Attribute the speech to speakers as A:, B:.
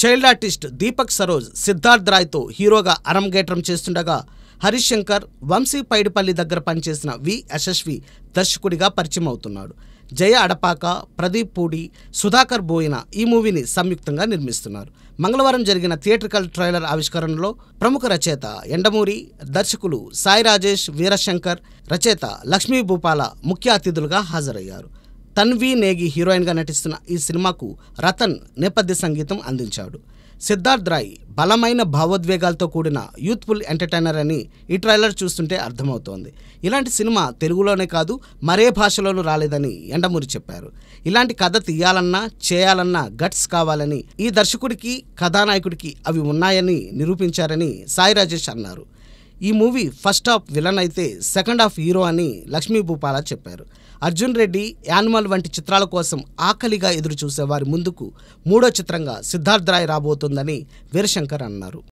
A: child artist Deepak Saroj Siddharth రాయ్తో హీరోగా అరంగేట్రం చేస్తుండగా హరిశంకర్ వంశీ పైడిపల్లి దగ్గర పనిచేసిన వి యశస్వి దర్శకుడిగా పరిచయం అవుతున్నాడు జయ అడపాక ప్రదీప్ పూడి సుధాకర్ బోయిన ఈ మూవీని సంయుక్తంగా నిర్మిస్తున్నారు మంగళవారం జరిగిన థియేట్రికల్ ట్రైలర్ ఆవిష్కరణలో ప్రముఖ రచయిత ఎండమూరి దర్శకులు సాయి రాజేష్ వీరశంకర్ రచయిత లక్ష్మీ భూపాల ముఖ్య అతిథులుగా హాజరయ్యారు తన్వి నేగి హీరోయిన్గా నటిస్తున్న ఈ సినిమాకు రతన్ నేపథ్య సంగీతం అందించాడు సిద్ధార్థ్ రాయ్ బలమైన భావోద్వేగాలతో కూడిన యూత్ఫుల్ ఎంటర్టైనర్ అని ఈ ట్రైలర్ చూస్తుంటే అర్థమవుతోంది ఇలాంటి సినిమా తెలుగులోనే కాదు మరే భాషలోనూ రాలేదని ఎండమూరి చెప్పారు ఇలాంటి కథ తీయాలన్నా చేయాలన్నా గట్స్ కావాలని ఈ దర్శకుడికి కథానాయకుడికి అవి ఉన్నాయని నిరూపించారని సాయి రాజేష్ అన్నారు ఈ మూవీ ఫస్ట్ హాఫ్ విలన్ అయితే సెకండ్ హాఫ్ హీరో అని లక్ష్మీ భూపాల చెప్పారు అర్జున్ రెడ్డి యానిమల్ వంటి చిత్రాల కోసం ఆకలిగా ఎదురు చూసేవారి ముందుకు మూడో చిత్రంగా సిద్ధార్థ్ రాయ్ రాబోతుందని వీరశంకర్ అన్నారు